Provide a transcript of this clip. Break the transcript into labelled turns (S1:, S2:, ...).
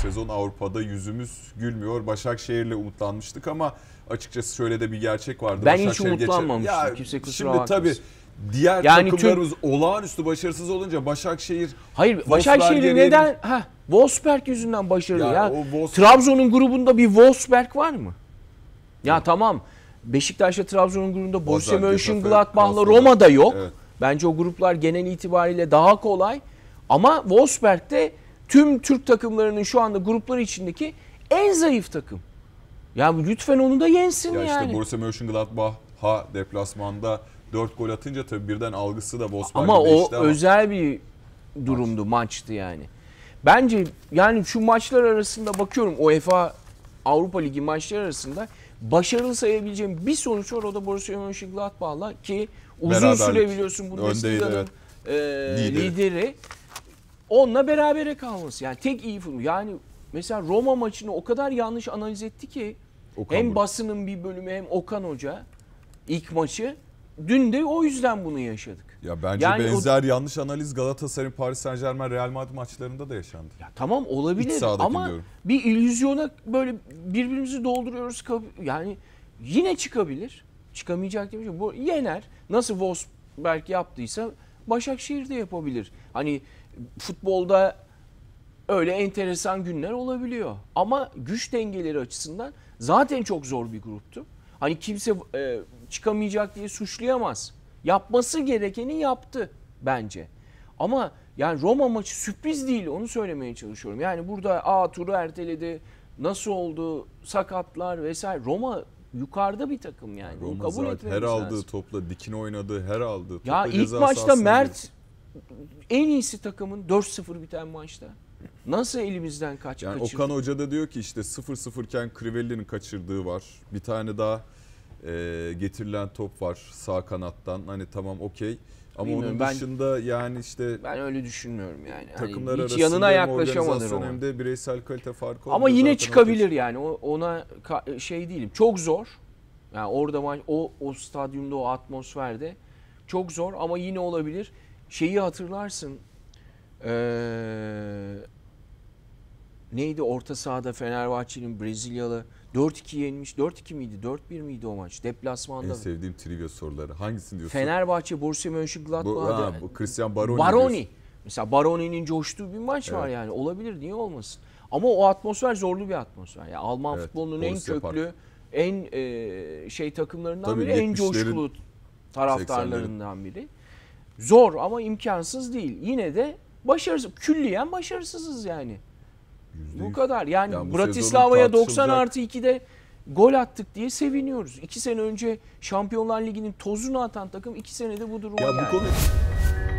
S1: sezon Avrupa'da yüzümüz gülmüyor. Başakşehir'le umutlanmıştık ama açıkçası şöyle de bir gerçek vardı. Ben hiç umutlanmamıştım. Geçer... Kimse kusura Şimdi tabii diğer yani takımlarımız tüm... olağanüstü başarısız olunca Başakşehir Hayır Başakşehir'i neden
S2: ha Wolfsberg
S1: yüzünden başarılı ya. ya. Wolfsberg... Trabzon'un
S2: grubunda bir Wolfsberg var mı? Ya evet. tamam. Beşiktaş'la Trabzon'un grubunda Borussia Mönchengladbach'la Roma'da yok. Evet. Bence o gruplar genel itibariyle daha kolay. Ama Wolfsberg'de tüm Türk takımlarının şu anda grupları içindeki en zayıf takım.
S1: Ya lütfen onu da yensin ya yani. Ya işte Borussia Mönchengladbach ha deplasmanda 4 gol atınca tabii birden algısı da Bosman Ama o ama.
S2: özel bir durumdu, Maç. maçtı yani. Bence yani şu maçlar arasında bakıyorum UEFA Avrupa Ligi maçları arasında başarılı sayabileceğim bir sonuç var o da Borussia Mönchengladbach'la ki uzun Beraberlik. süre biliyorsun Bundesliga'nın evet. e, lideri. lideri Onunla berabere kalması. Yani tek iyi futbol. Yani mesela Roma maçını o kadar yanlış analiz etti ki Okan hem basının bir bölümü hem Okan Hoca ilk maçı.
S1: Dün de o yüzden bunu yaşadık. Ya bence Yani o- benzer yanlış analiz Galatasaray, Paris Saint Germain, Real Madrid maçlarında da yaşandı. Ya tamam olabilir ama diyorum.
S2: bir illüzyona böyle birbirimizi dolduruyoruz. Yani yine çıkabilir. Çıkamayacak demiş. Şey Bu yener. Nasıl Wolfsberg yaptıysa Başakşehir de yapabilir. Hani futbolda öyle enteresan günler olabiliyor. Ama güç dengeleri açısından zaten çok zor bir gruptu. Hani kimse e, çıkamayacak diye suçlayamaz. Yapması gerekeni yaptı bence. Ama yani Roma maçı sürpriz değil onu söylemeye çalışıyorum. Yani burada A turu erteledi. Nasıl oldu? Sakatlar vesaire. Roma yukarıda bir takım yani. Roma Bunu kabul zaten her aldığı lazım.
S1: topla dikine oynadığı her aldığı topla Ya ilk maçta Mert
S2: en iyisi takımın 4-0 biten maçta.
S1: Nasıl elimizden kaç yani kaçırdı? Okan Hoca da diyor ki işte 0-0 iken Crivelli'nin kaçırdığı var. Bir tane daha e, getirilen top var sağ kanattan. Hani tamam okey. Ama Bilmiyorum, onun ben, dışında yani işte ben öyle düşünmüyorum yani. Hani takımlar hani hiç yanına yaklaşamadım Hem de bireysel kalite farkı Ama yine çıkabilir yani. Ona
S2: şey değilim. Çok zor. Yani orada o o stadyumda o atmosferde çok zor ama yine olabilir şeyi hatırlarsın. Ee, neydi orta sahada Fenerbahçe'nin Brezilyalı 4-2 yenmiş. 4-2 miydi? 4-1 miydi o maç? Deplasmanda. En sevdiğim
S1: trivia soruları.
S2: Hangisini diyorsun? Fenerbahçe, Borussia Mönchengladbach'da. Bu, Christian Baroni. Baroni. Mesela Baroni'nin coştuğu bir maç evet. var yani. Olabilir niye olmasın? Ama o atmosfer zorlu bir atmosfer. Yani Alman evet, futbolunun en köklü, Park. en e, şey takımlarından Tabii biri, en coşkulu taraftarlarından biri. Zor ama imkansız değil. Yine de başarısız. Külliyen başarısızız yani. %100. Bu kadar. Yani, yani Bratislava'ya 90 artı 2'de gol attık diye seviniyoruz. İki sene önce Şampiyonlar Ligi'nin tozunu atan takım iki senede bu duruma ya geldi. Bu konu...